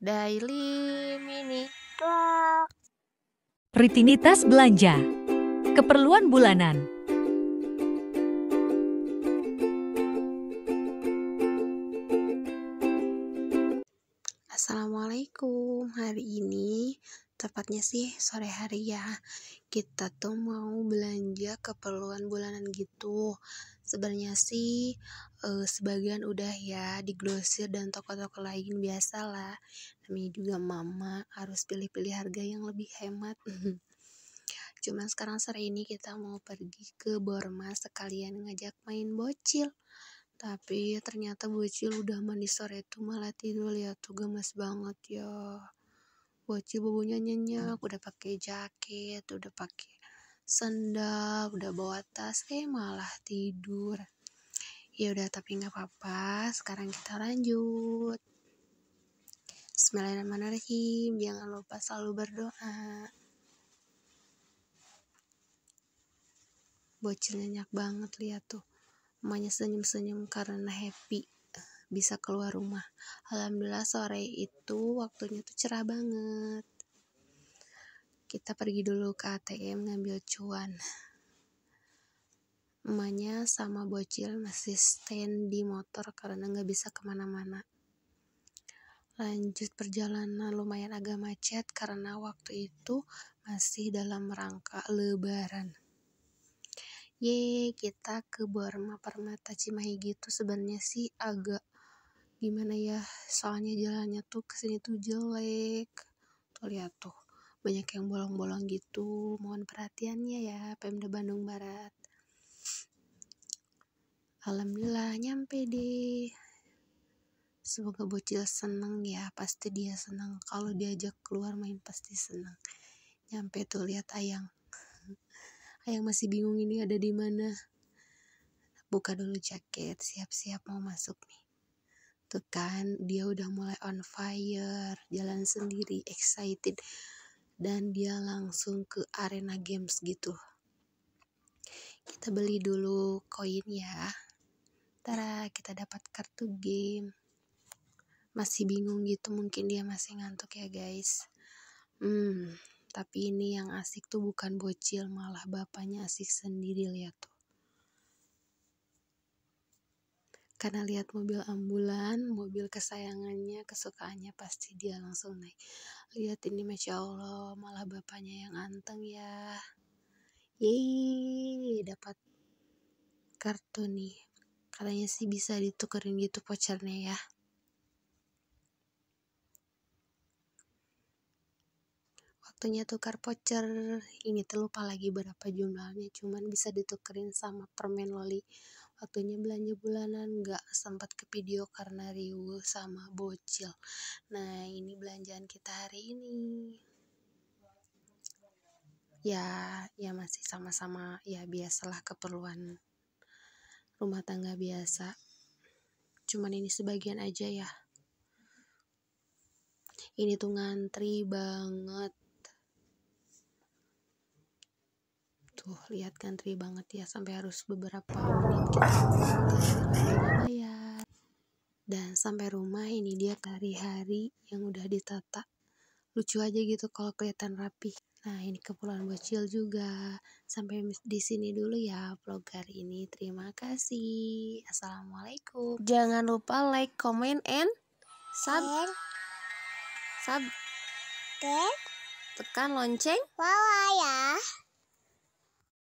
Daily Mini Vlog. Rutinitas belanja. Keperluan bulanan. Assalamualaikum. Hari ini tepatnya sih sore hari ya kita tuh mau belanja keperluan bulanan gitu sebenarnya sih e, sebagian udah ya di grosir dan toko-toko lain biasa lah namanya juga mama harus pilih-pilih harga yang lebih hemat cuman sekarang sore ini kita mau pergi ke Bormas sekalian ngajak main bocil tapi ternyata bocil udah mandi sore itu malah tidur ya tuh gemes banget ya bocil bobonya nyenyak iya. udah pakai jaket udah pakai sendal udah bawa tas eh malah tidur ya udah tapi nggak apa-apa sekarang kita lanjut Bismillahirrahmanirrahim jangan lupa selalu berdoa bocil nyenyak banget lihat tuh emaknya senyum-senyum karena happy bisa keluar rumah alhamdulillah sore itu waktunya tuh cerah banget kita pergi dulu ke ATM ngambil cuan emaknya sama bocil masih stand di motor karena nggak bisa kemana-mana lanjut perjalanan lumayan agak macet karena waktu itu masih dalam rangka lebaran ye kita ke Borma Permata Cimahi gitu sebenarnya sih agak gimana ya soalnya jalannya tuh kesini tuh jelek tuh lihat tuh banyak yang bolong-bolong gitu mohon perhatiannya ya Pemda Bandung Barat Alhamdulillah nyampe deh semoga bocil seneng ya pasti dia seneng kalau diajak keluar main pasti seneng nyampe tuh lihat ayang ayang masih bingung ini ada di mana buka dulu jaket siap-siap mau masuk nih tekan gitu kan dia udah mulai on fire jalan sendiri excited dan dia langsung ke arena games gitu kita beli dulu koin ya Tara kita dapat kartu game masih bingung gitu mungkin dia masih ngantuk ya guys hmm tapi ini yang asik tuh bukan bocil malah bapaknya asik sendiri lihat tuh karena lihat mobil ambulan, mobil kesayangannya, kesukaannya pasti dia langsung naik. Lihat ini Masya Allah, malah bapaknya yang anteng ya. Yeay, dapat kartu nih. Katanya sih bisa ditukerin gitu vouchernya ya. Waktunya tukar voucher. Ini terlupa lagi berapa jumlahnya, cuman bisa ditukerin sama permen loli waktunya belanja bulanan nggak sempat ke video karena riuh sama bocil nah ini belanjaan kita hari ini ya ya masih sama-sama ya biasalah keperluan rumah tangga biasa cuman ini sebagian aja ya ini tuh ngantri banget tuh lihat ngantri banget ya sampai harus beberapa menit kita bayar dan sampai rumah ini dia hari-hari yang udah ditata lucu aja gitu kalau kelihatan rapi nah ini keperluan bocil juga sampai di sini dulu ya vlogger ini terima kasih assalamualaikum jangan lupa like comment and sub sub tekan lonceng bawah ya